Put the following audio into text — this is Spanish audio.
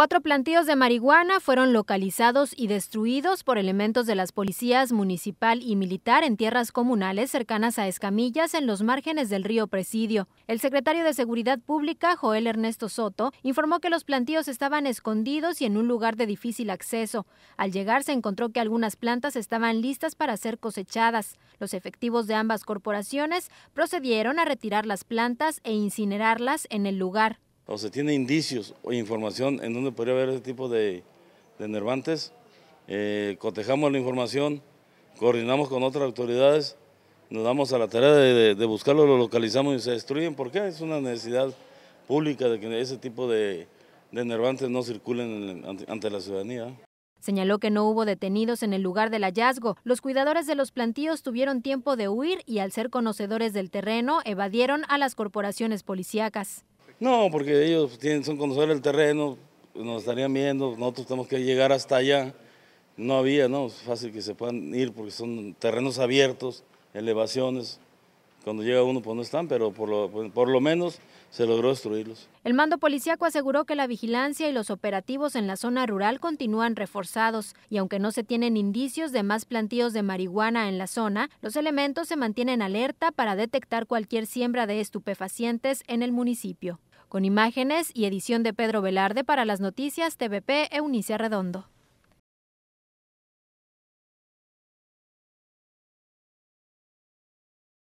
Cuatro plantíos de marihuana fueron localizados y destruidos por elementos de las policías municipal y militar en tierras comunales cercanas a Escamillas en los márgenes del río Presidio. El secretario de Seguridad Pública, Joel Ernesto Soto, informó que los plantíos estaban escondidos y en un lugar de difícil acceso. Al llegar se encontró que algunas plantas estaban listas para ser cosechadas. Los efectivos de ambas corporaciones procedieron a retirar las plantas e incinerarlas en el lugar o se tiene indicios o información en donde podría haber ese tipo de, nervantes. enervantes, eh, cotejamos la información, coordinamos con otras autoridades, nos damos a la tarea de, buscarlo, lo localizamos y se destruyen. porque Es una necesidad pública de que ese tipo de, nervantes enervantes no circulen ante, ante la ciudadanía. Señaló que no hubo detenidos en el lugar del hallazgo. Los cuidadores de los plantíos tuvieron tiempo de huir y al ser conocedores del terreno evadieron a las corporaciones policíacas. No, porque ellos tienen, son conocedores del terreno, nos estarían viendo, nosotros tenemos que llegar hasta allá. No había, ¿no? Es fácil que se puedan ir porque son terrenos abiertos, elevaciones. Cuando llega uno, pues no están, pero por lo, por lo menos se logró destruirlos. El mando policíaco aseguró que la vigilancia y los operativos en la zona rural continúan reforzados y aunque no se tienen indicios de más plantíos de marihuana en la zona, los elementos se mantienen alerta para detectar cualquier siembra de estupefacientes en el municipio con imágenes y edición de Pedro Velarde para las noticias TVP Eunice Redondo.